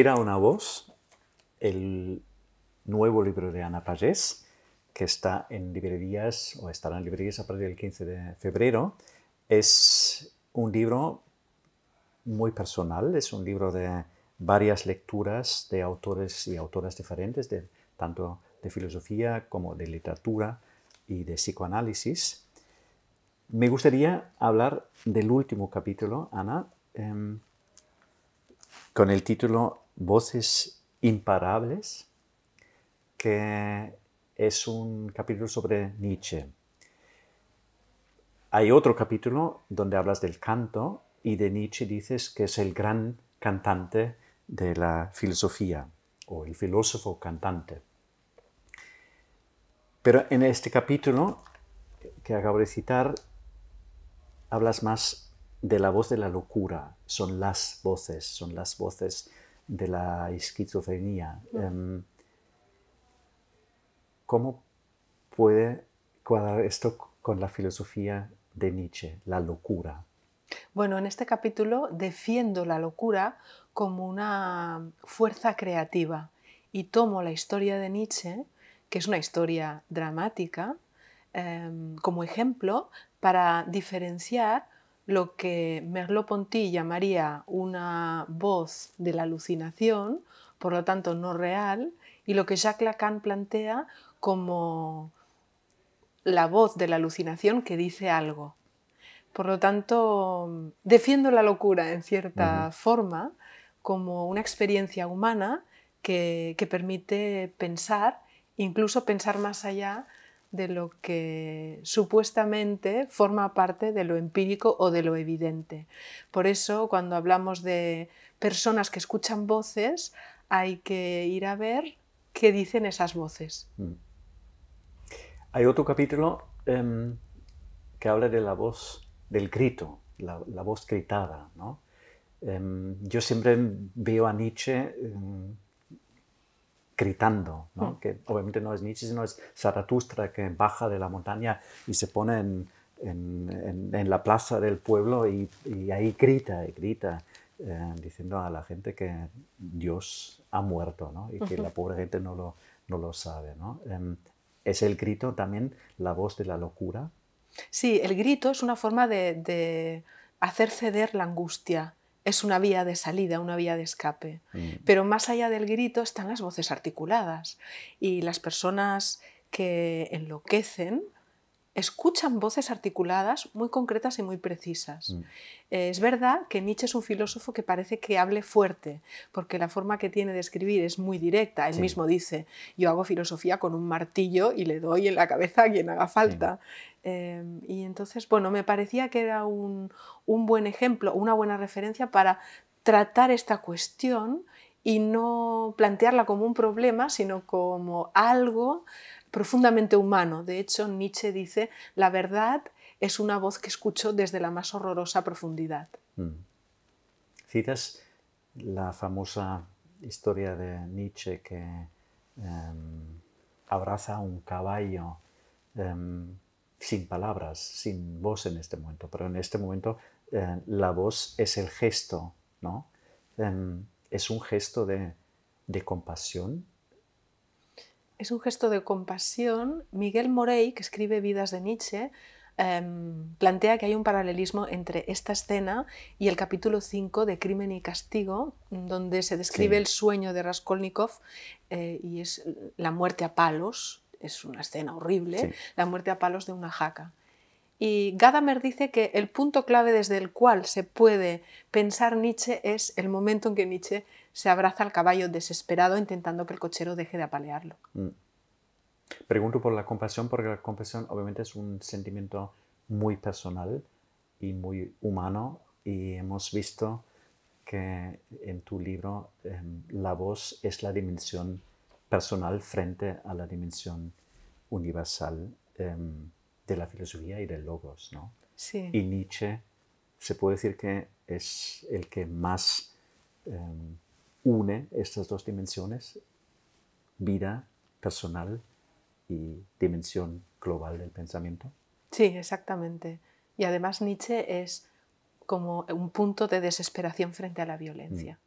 era una voz, el nuevo libro de Ana Pagés, que está en librerías o estará en librerías a partir del 15 de febrero, es un libro muy personal, es un libro de varias lecturas de autores y autoras diferentes, de, tanto de filosofía como de literatura y de psicoanálisis. Me gustaría hablar del último capítulo, Ana, em, con el título Voces imparables, que es un capítulo sobre Nietzsche. Hay otro capítulo donde hablas del canto y de Nietzsche dices que es el gran cantante de la filosofía o el filósofo cantante. Pero en este capítulo que acabo de citar, hablas más de la voz de la locura, son las voces, son las voces de la esquizofrenia. Mm. Em, ¿Cómo puede cuadrar esto con la filosofía de Nietzsche, la locura? Bueno, en este capítulo defiendo la locura como una fuerza creativa y tomo la historia de Nietzsche, que es una historia dramática, em, como ejemplo para diferenciar lo que Merleau-Ponty llamaría una voz de la alucinación, por lo tanto no real, y lo que Jacques Lacan plantea como la voz de la alucinación que dice algo. Por lo tanto, defiendo la locura en cierta forma como una experiencia humana que permite pensar, incluso pensar más allá de lo que supuestamente forma parte de lo empírico o de lo evidente. Por eso, cuando hablamos de personas que escuchan voces, hay que ir a ver qué dicen esas voces. Mm. Hay otro capítulo em, que habla de la voz, del grito, la, voz gritada. Em, yo siempre veo a Nietzsche em, gritando, mm. que obviamente no es Nietzsche, sino es Zaratustra que baja de la montaña y se pone en, la plaza del pueblo y, ahí grita y grita. Eh, diciendo a la gente que Dios ha muerto y que la pobre gente no lo, sabe. Em, es el grito también la voz de la locura. Sí, el grito es una forma de hacer ceder la angustia es una vía de salida, una vía de escape. Mm. Pero más allá del grito están las voces articuladas y las personas que enloquecen escuchan voces articuladas muy concretas y muy precisas. Mm. Eh, es verdad que Nietzsche es un filósofo que parece que hable fuerte, porque la forma que tiene de escribir es muy directa. Él mismo dice, yo hago filosofía con un martillo y le doy en la cabeza a quien haga falta. Eh, y entonces, bueno, me parecía que era un buen ejemplo, una buena referencia para tratar esta cuestión y no plantearla como un problema, sino como algo profundamente humano. De hecho, Nietzsche dice, la verdad es una voz que escucho desde la más horrorosa profundidad. Mm. Citas la famosa historia de Nietzsche que em, abraza a un caballo em, sin palabras, sin voz en este momento, pero en este momento eh, la voz es el gesto, ¿no? Em, es un gesto de compasión, es un gesto de compasión. Miguel Morey, que escribe Vidas de Nietzsche, em, plantea que hay un paralelismo entre esta escena y el capítulo 5 de Crimen y Castigo, donde se describe el sueño de Raskolnikov eh, y es la muerte a palos, es una escena horrible, la muerte a palos de una jaca. Y Gadamer dice que el punto clave desde el cual se puede pensar Nietzsche es el momento en que Nietzsche se abraza al caballo desesperado intentando que el cochero deje de apalearlo. Mm. Pregunto por la compasión, porque la compasión obviamente es un sentimiento muy personal y muy humano y hemos visto que en tu libro em, la voz es la dimensión personal frente a la dimensión universal. Em, de la filosofía y del logos, ¿no? Sí. Y Nietzsche se puede decir que es el que más em, une estas dos dimensiones, vida personal y dimensión global del pensamiento. Sí, exactamente. Y además Nietzsche es como un punto de desesperación frente a la violencia.